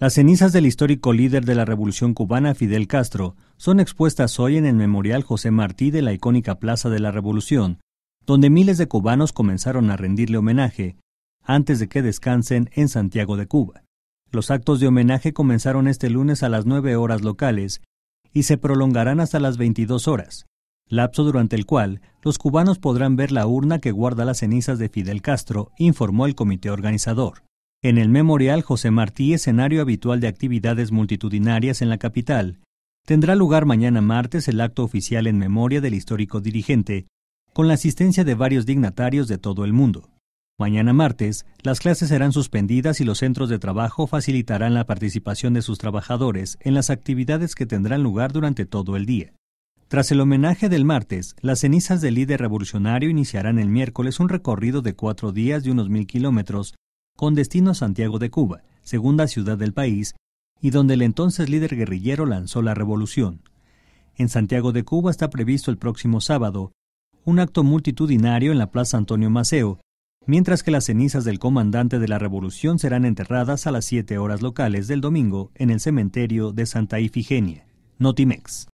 Las cenizas del histórico líder de la Revolución cubana, Fidel Castro, son expuestas hoy en el Memorial José Martí de la icónica Plaza de la Revolución, donde miles de cubanos comenzaron a rendirle homenaje, antes de que descansen en Santiago de Cuba. Los actos de homenaje comenzaron este lunes a las 9 horas locales y se prolongarán hasta las 22 horas, lapso durante el cual los cubanos podrán ver la urna que guarda las cenizas de Fidel Castro, informó el comité organizador. En el Memorial José Martí, escenario habitual de actividades multitudinarias en la capital, tendrá lugar mañana martes el acto oficial en memoria del histórico dirigente, con la asistencia de varios dignatarios de todo el mundo. Mañana martes, las clases serán suspendidas y los centros de trabajo facilitarán la participación de sus trabajadores en las actividades que tendrán lugar durante todo el día. Tras el homenaje del martes, las cenizas del líder revolucionario iniciarán el miércoles un recorrido de cuatro días de unos mil kilómetros con destino a Santiago de Cuba, segunda ciudad del país, y donde el entonces líder guerrillero lanzó la revolución. En Santiago de Cuba está previsto el próximo sábado un acto multitudinario en la Plaza Antonio Maceo, mientras que las cenizas del comandante de la revolución serán enterradas a las 7 horas locales del domingo en el cementerio de Santa Ifigenia. Notimex.